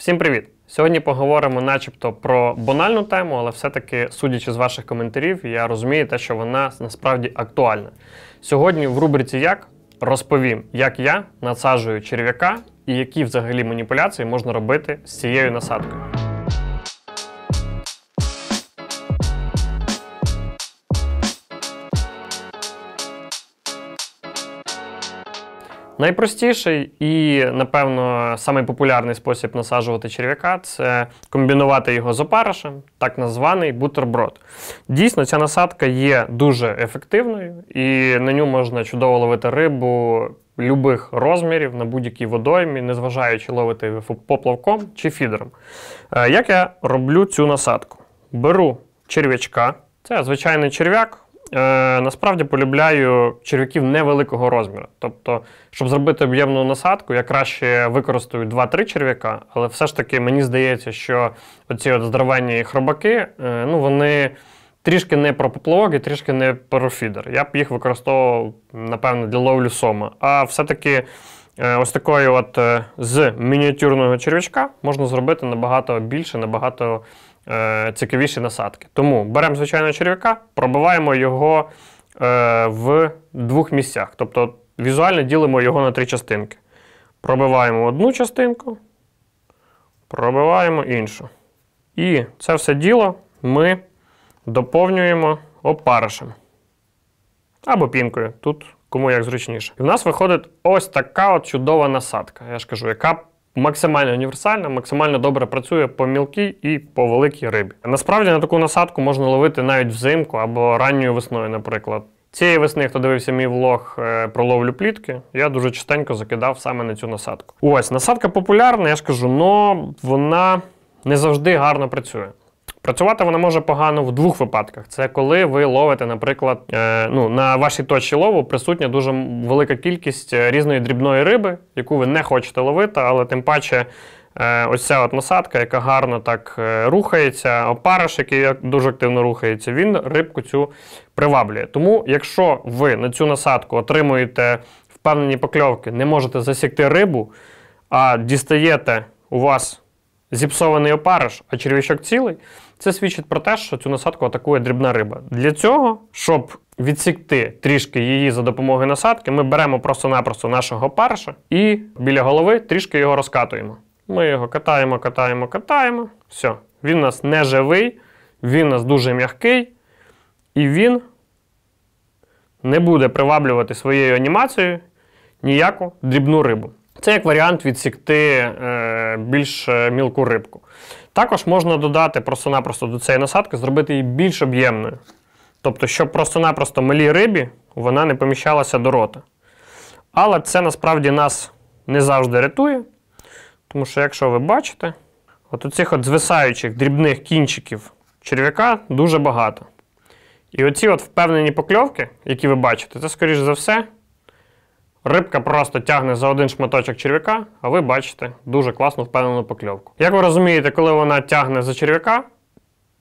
Всім привіт! Сьогодні поговоримо, начебто, про банальну тему, але все-таки, судячи з ваших коментарів, я розумію те, що вона насправді актуальна. Сьогодні в рубриці Як розповім, як я насаджую черв'яка і які взагалі маніпуляції можна робити з цією насадкою. Найпростіший і, напевно, самий популярний спосіб насаджувати черв'яка це комбінувати його з опаришем, так названий бутерброд. Дійсно, ця насадка є дуже ефективною, і на ню можна чудово ловити рибу любих розмірів на будь-якій водоймі, незважаючи ловити поплавком чи фідером. Е, як я роблю цю насадку? Беру черв'ячка, це звичайний черв'як е, насправді полюбляю черв'яків невеликого розміру. Тобто, щоб зробити об'ємну насадку, я краще використаю 2-3 черв'яка, але все ж таки мені здається, що оці от здоровенні хробаки, е, ну вони. Трішки не про поплавок і трішки не про фідер. Я б їх використовував, напевно, для ловлю сома. А все-таки е, ось такої от е, з мініатюрного черв'ячка можна зробити набагато більше, набагато Е, цікавіші насадки. Тому беремо звичайного черв'яка, пробиваємо його е, в двох місцях. Тобто візуально ділимо його на три частинки. Пробиваємо одну частинку, пробиваємо іншу. І це все діло ми доповнюємо опаришем. Або пінкою. Тут кому як зручніше. І в нас виходить ось така от чудова насадка. Я ж кажу, яка максимально універсальна, максимально добре працює по мілкій і по великій рибі. Насправді на таку насадку можна ловити навіть взимку або ранньою весною, наприклад. Цієї весни, хто дивився мій влог е, про ловлю плітки, я дуже частенько закидав саме на цю насадку. Ось насадка популярна, я ж кажу, але вона не завжди гарно працює. Працювати вона може погано в двох випадках: це коли ви ловите, наприклад, е, ну, на вашій точці лову присутня дуже велика кількість е, різної дрібної риби, яку ви не хочете ловити, але тим паче е, ось ця от насадка, яка гарно так рухається, опариш, який дуже активно рухається, він рибку цю приваблює. Тому, якщо ви на цю насадку отримуєте впевнені покльовки, не можете засікти рибу, а дістаєте у вас зіпсований опариш, а черв'ячок цілий. Це свідчить про те, що цю насадку атакує дрібна риба. Для цього, щоб відсікти трішки її за допомогою насадки, ми беремо просто-напросто нашого парша і біля голови трішки його розкатуємо. Ми його катаємо, катаємо, катаємо. Все. Він у нас не живий, він у нас дуже м'який, і він не буде приваблювати своєю анімацією ніяку дрібну рибу. Це як варіант відсікти е, більш е, мілку рибку. Також можна додати просто-напросто до цієї насадки, зробити її більш об'ємною. Тобто, щоб просто-напросто малій рибі вона не поміщалася до рота. Але це насправді нас не завжди рятує. Тому що, якщо ви бачите, от у от звисаючих дрібних кінчиків черв'яка дуже багато. І оці от впевнені покльовки, які ви бачите, це, скоріш за все, Рибка просто тягне за один шматочок черв'яка, а ви бачите дуже класну впевнену покльовку. Як ви розумієте, коли вона тягне за черв'яка,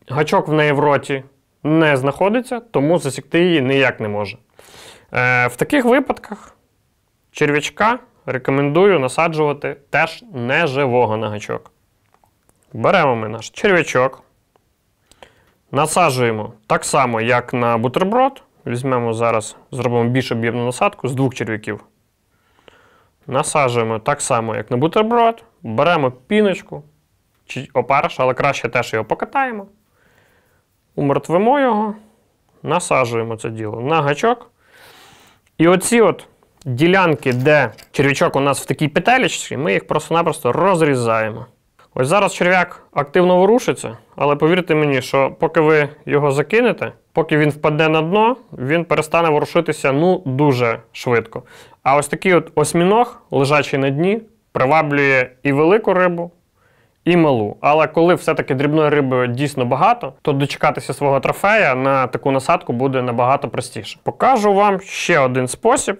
гачок в неї в роті не знаходиться, тому засікти її ніяк не може. Е, В таких випадках черв'ячка рекомендую насаджувати теж неживого на гачок. Беремо ми наш черв'ячок, насаджуємо так само, як на бутерброд. Візьмемо зараз, зробимо більш об'ємну насадку з двох черв'яків. Насаджуємо так само, як на бутерброд, беремо піночку чи опариш, але краще теж його покатаємо. Умертвимо його, насаджуємо це діло на гачок. І оці от ділянки, де черв'ячок у нас в такій петелічці, ми їх просто-напросто розрізаємо. Ось зараз черв'як активно ворушиться, але повірте мені, що поки ви його закинете. Поки він впаде на дно, він перестане ворушитися ну дуже швидко. А ось такий от осьміног, лежачий на дні, приваблює і велику рибу, і малу. Але коли все-таки дрібної риби дійсно багато, то дочекатися свого трофея на таку насадку буде набагато простіше. Покажу вам ще один спосіб,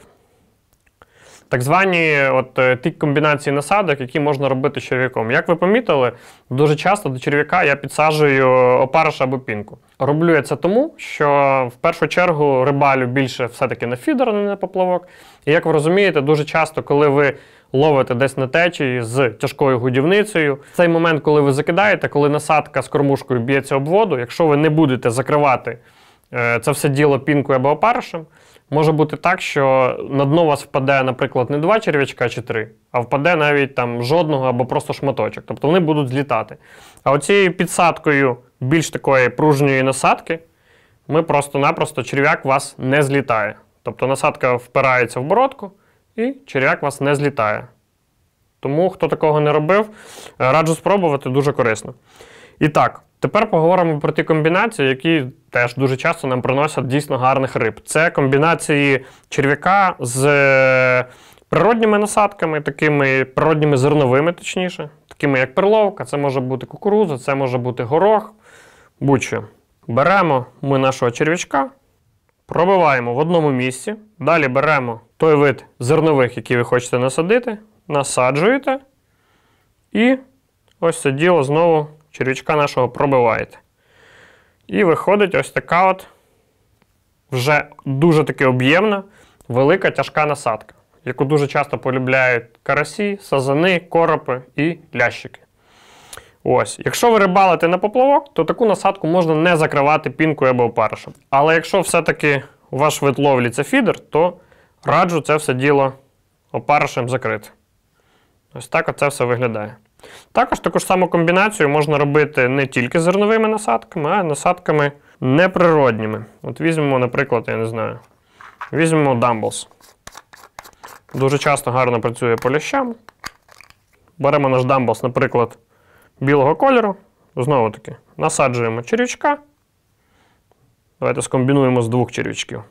так звані от е, ті комбінації насадок, які можна робити з черв'яком. Як ви помітили, дуже часто до черв'яка я підсаджую опариш або пінку. Роблю я це тому, що в першу чергу рибалю більше все-таки на фідер, а не на поплавок. І як ви розумієте, дуже часто, коли ви ловите десь на течії з тяжкою гудівницею, в цей момент, коли ви закидаєте, коли насадка з кормушкою б'ється об воду, якщо ви не будете закривати е, це все діло пінкою або опаришем. Може бути так, що на дно вас впаде, наприклад, не два черв'ячка чи три, а впаде навіть там жодного або просто шматочок. Тобто вони будуть злітати. А оцією підсадкою більш такої пружньої насадки ми просто-напросто черв'як вас не злітає. Тобто насадка впирається в бородку і черв'як вас не злітає. Тому, хто такого не робив, раджу спробувати дуже корисно. І так, Тепер поговоримо про ті комбінації, які теж дуже часто нам приносять дійсно гарних риб. Це комбінації черв'яка з е, природніми насадками, такими природніми зерновими, точніше, такими як перловка, це може бути кукуруза, це може бути горох. будь-що. Беремо ми нашого черв'ячка, пробиваємо в одному місці. Далі беремо той вид зернових, який ви хочете насадити, насаджуєте. І ось це діло знову черв'ячка нашого пробиваєте. І виходить ось така от вже дуже таки об'ємна, велика тяжка насадка, яку дуже часто полюбляють карасі, сазани, коропи і лящики. Ось, Якщо ви рибалите на поплавок, то таку насадку можна не закривати пінкою або опаришем. Але якщо все-таки ваш вид ловлі це фідер, то раджу це все діло опаришем закрити. Ось так оце все виглядає. Також таку ж саму комбінацію можна робити не тільки зерновими насадками, а й насадками неприродніми. От візьмемо, наприклад, я не знаю, візьмемо дамблс. Дуже часто гарно працює по лящам. Беремо наш дамблс, наприклад, білого кольору. Знову таки, насаджуємо черв'ячка. Давайте скомбінуємо з двох черв'ячків.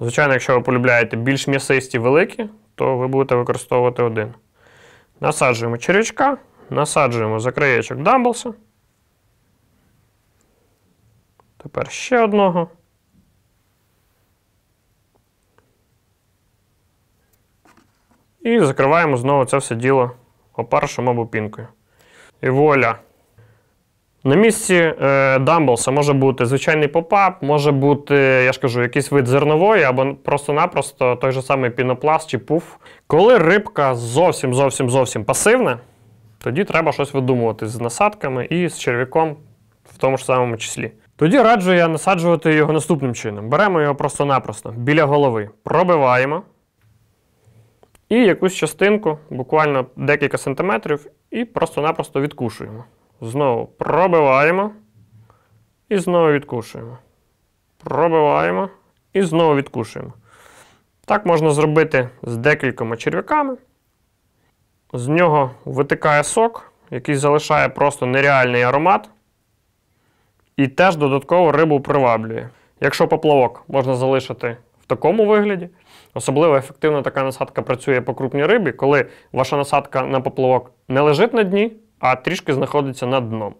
Звичайно, якщо ви полюбляєте більш м'ясисті великі, то ви будете використовувати один. Насаджуємо черв'ячка, насаджуємо за краєчок Дамблса. Тепер ще одного. І закриваємо знову це все діло опаршем або пінкою. І вуаля! На місці е, Дамблса може бути звичайний попап, може бути, я ж кажу, якийсь вид зернової або просто-напросто той же самий пінопласт чи пуф. Коли рибка зовсім зовсім зовсім пасивна, тоді треба щось видумувати з насадками і з черв'яком в тому ж самому числі. Тоді раджу я насаджувати його наступним чином. Беремо його просто-напросто біля голови, пробиваємо і якусь частинку, буквально декілька сантиметрів, і просто-напросто відкушуємо. Знову пробиваємо і знову відкушуємо. Пробиваємо і знову відкушуємо. Так можна зробити з декількома черв'яками. З нього витикає сок, який залишає просто нереальний аромат. І теж додатково рибу приваблює. Якщо поплавок можна залишити в такому вигляді, особливо ефективно така насадка працює по крупній рибі, коли ваша насадка на поплавок не лежить на дні а трішки знаходиться над дном.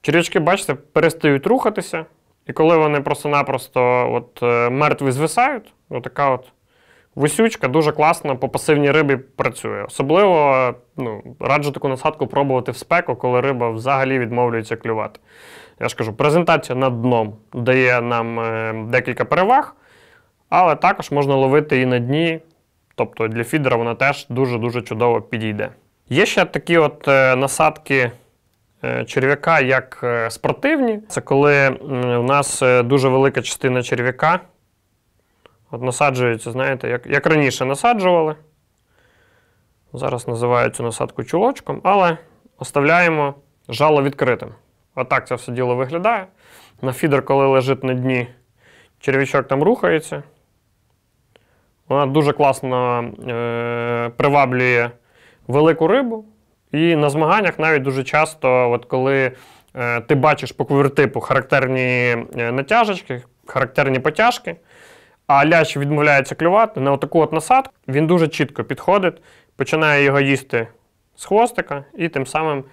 Черв'ячки, бачите, перестають рухатися, і коли вони просто-напросто от, е, мертві звисають, отака от висючка дуже класно по пасивній рибі працює. Особливо ну, раджу таку насадку пробувати в спеку, коли риба взагалі відмовлюється клювати. Я ж кажу, презентація над дном дає нам е, декілька переваг, але також можна ловити і на дні. Тобто для фідера вона теж дуже-дуже чудово підійде. Є ще такі от е, насадки е, черв'яка як е, спортивні. Це коли в нас дуже велика частина черв'яка. От насаджується, знаєте, як як раніше насаджували. Зараз називають цю насадку чулочком, але оставляємо жало відкритим. Отак це все діло виглядає. На фідер, коли лежить на дні, черв'ячок там рухається. Вона дуже класно е- приваблює велику рибу. І на змаганнях навіть дуже часто, от коли е, ти бачиш по квертипу характерні е, натяжечки, характерні потяжки, а лящ відмовляється клювати на таку от насадку, він дуже чітко підходить, починає його їсти з хвостика, і тим самим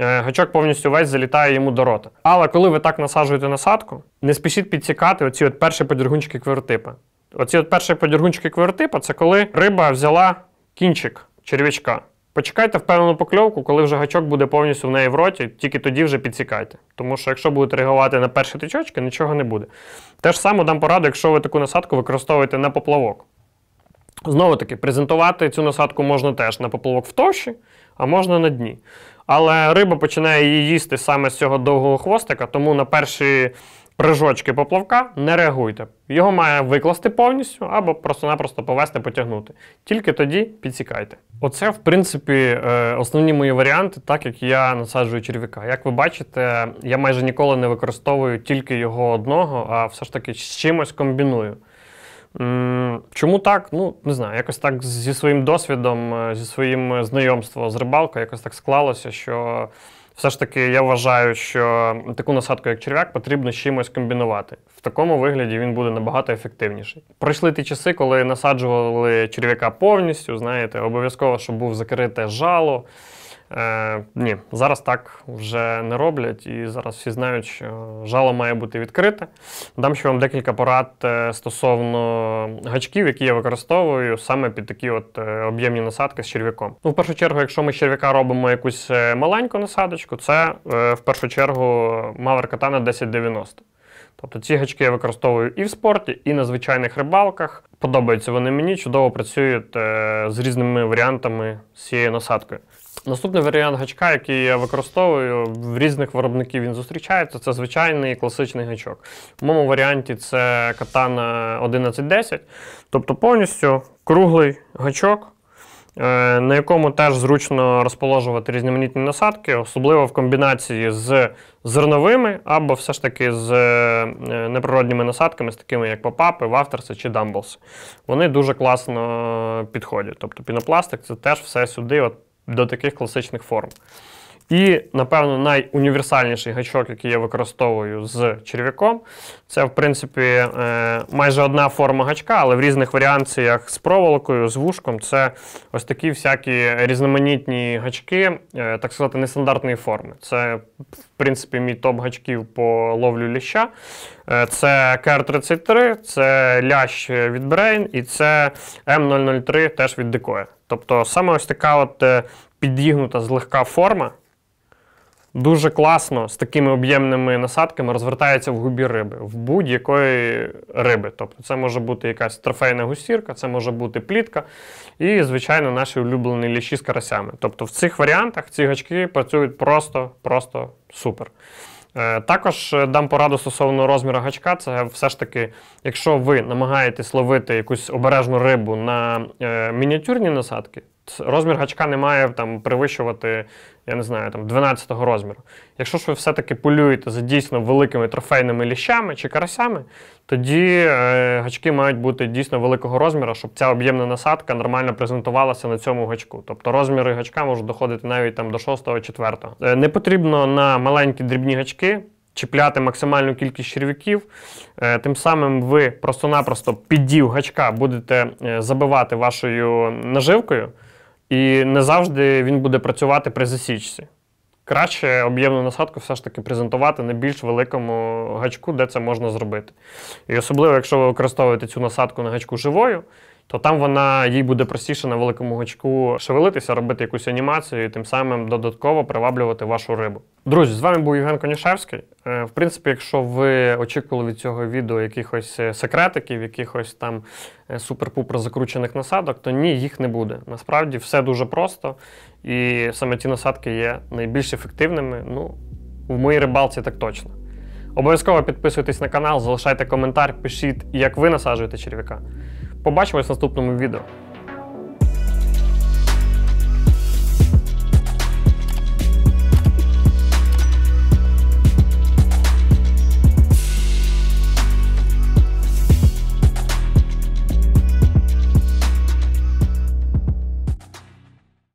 е, гачок повністю весь залітає йому до рота. Але коли ви так насаджуєте насадку, не спішіть підсікати оці от перші подіргунчики квертипа. Оці от перші подіргунчики квертипа це коли риба взяла кінчик черв'ячка. Почекайте впевнену покльовку, коли вже гачок буде повністю в неї в роті, тільки тоді вже підсікайте. Тому що якщо будете реагувати на перші тичочки, нічого не буде. Те ж саме дам пораду, якщо ви таку насадку використовуєте на поплавок. Знову таки, презентувати цю насадку можна теж на поплавок в товщі, а можна на дні. Але риба починає її їсти саме з цього довгого хвостика, тому на перші прижочки поплавка, не реагуйте. Його має викласти повністю або просто-напросто повести, потягнути. Тільки тоді підсікайте. Оце, в принципі, е, основні мої варіанти, так як я насаджую черв'яка. Як ви бачите, я майже ніколи не використовую тільки його одного, а все ж таки з чимось комбіную. Чому так? Ну, не знаю, якось так зі своїм досвідом, е, зі своїм е, знайомством з рибалкою, якось так склалося, що. Все ж таки, я вважаю, що таку насадку, як черв'як, потрібно з чимось комбінувати. В такому вигляді він буде набагато ефективніший. Пройшли ті часи, коли насаджували черв'яка повністю, знаєте, обов'язково, щоб був закрите жало. Е, Ні, зараз так вже не роблять, і зараз всі знають, що жало має бути відкрите. Дам ще вам декілька порад е, стосовно гачків, які я використовую саме під такі от е, об'ємні насадки з черв'яком. Ну, в першу чергу, якщо ми з черв'яка робимо якусь е, маленьку насадочку, це в першу чергу Maver Katana 1090. Тобто ці гачки я використовую і в спорті, і на звичайних рибалках. Подобаються вони мені, чудово працюють з різними варіантами з цією насадкою. Наступний варіант гачка, який я використовую в різних виробників він зустрічається, це звичайний класичний гачок. В моєму варіанті це катана 1110, тобто повністю круглий гачок, е, на якому теж зручно розположувати різноманітні насадки, особливо в комбінації з зерновими або все ж таки з е, неприродніми насадками, з такими як попапи, вафтерси чи дамблси. Вони дуже класно підходять. Тобто пінопластик це теж все сюди до таких класичних форм. І, напевно, найуніверсальніший гачок, який я використовую з черв'яком, це, в принципі, е, майже одна форма гачка, але в різних варіаціях з проволокою, з вушком це ось такі всякі різноманітні гачки, е, так сказати, нестандартної форми. Це, в принципі, мій топ гачків по ловлю ліща. Е, це КР-33, це лящ від Brain і це М003 теж від Декоя. Тобто саме ось така от е, підігнута злегка форма дуже класно з такими об'ємними насадками розвертається в губі риби, в будь-якої риби. Тобто Це може бути якась трофейна гусірка, це може бути плітка і, звичайно, наші улюблені ліші з карасями. Тобто в цих варіантах ці гачки працюють просто-просто супер. Е, також е, дам пораду стосовно розміру гачка. Це все ж таки, якщо ви намагаєтесь ловити якусь обережну рибу на е, мініатюрні насадки, розмір гачка не має там перевищувати, я не знаю, там 12-го розміру. Якщо ж ви все-таки полюєте за дійсно великими трофейними ліщами чи карасями, тоді е, гачки мають бути дійсно великого розміру, щоб ця об'ємна насадка нормально презентувалася на цьому гачку. Тобто розміри гачка можуть доходити навіть там до 6-4. Е, не потрібно на маленькі дрібні гачки. Чіпляти максимальну кількість черв'яків, е, тим самим ви просто-напросто під дів гачка будете забивати вашою наживкою. І не завжди він буде працювати при засічці. Краще об'ємну насадку все ж таки презентувати на більш великому гачку, де це можна зробити. І особливо, якщо ви використовуєте цю насадку на гачку живою, то там вона їй буде простіше на великому гачку шевелитися, робити якусь анімацію і тим самим додатково приваблювати вашу рибу. Друзі, з вами був Євген Конішевський. Е, в принципі, якщо ви очікували від цього відео якихось е, секретиків, якихось там е, супер-пупер закручених насадок, то ні, їх не буде. Насправді все дуже просто, і саме ті насадки є найбільш ефективними. Ну, в моїй рибалці так точно. Обов'язково підписуйтесь на канал, залишайте коментар, пишіть, як ви насаджуєте черв'яка. Побачимось в наступному відео.